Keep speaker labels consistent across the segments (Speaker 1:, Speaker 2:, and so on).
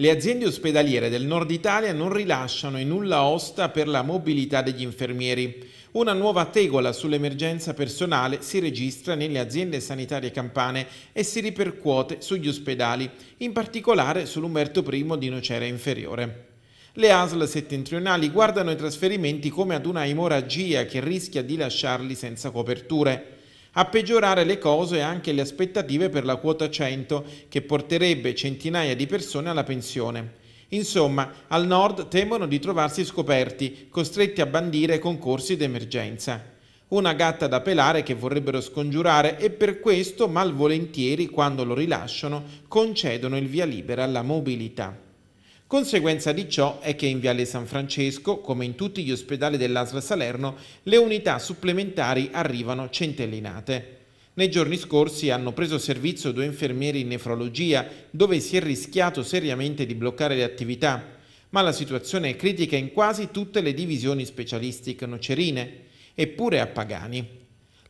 Speaker 1: Le aziende ospedaliere del nord Italia non rilasciano in nulla osta per la mobilità degli infermieri. Una nuova tegola sull'emergenza personale si registra nelle aziende sanitarie campane e si ripercuote sugli ospedali, in particolare sull'Umberto I di Nocera Inferiore. Le ASL settentrionali guardano i trasferimenti come ad una emorragia che rischia di lasciarli senza coperture a peggiorare le cose e anche le aspettative per la quota 100 che porterebbe centinaia di persone alla pensione. Insomma, al nord temono di trovarsi scoperti, costretti a bandire concorsi d'emergenza. Una gatta da pelare che vorrebbero scongiurare e per questo malvolentieri, quando lo rilasciano, concedono il via libera alla mobilità. Conseguenza di ciò è che in Viale San Francesco, come in tutti gli ospedali dell'Asla Salerno, le unità supplementari arrivano centellinate. Nei giorni scorsi hanno preso servizio due infermieri in nefrologia, dove si è rischiato seriamente di bloccare le attività, ma la situazione è critica in quasi tutte le divisioni specialistiche nocerine, eppure a Pagani.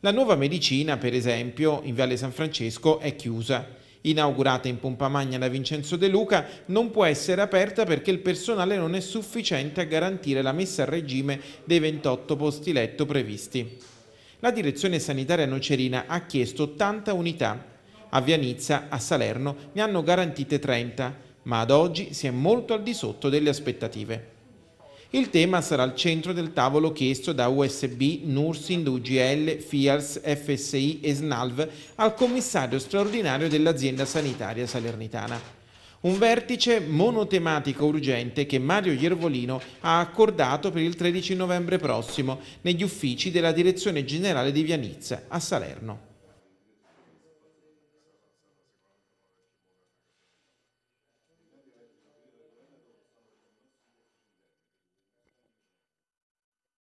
Speaker 1: La nuova medicina, per esempio, in Viale San Francesco è chiusa inaugurata in pompa magna da Vincenzo De Luca, non può essere aperta perché il personale non è sufficiente a garantire la messa a regime dei 28 posti letto previsti. La direzione sanitaria nocerina ha chiesto 80 unità. A Vianizza, a Salerno, ne hanno garantite 30, ma ad oggi si è molto al di sotto delle aspettative. Il tema sarà al centro del tavolo chiesto da USB, Nursing, UGL, FIARS, FSI e SNALV al commissario straordinario dell'azienda sanitaria salernitana. Un vertice monotematico urgente che Mario Iervolino ha accordato per il 13 novembre prossimo negli uffici della Direzione Generale di Vianizza a Salerno.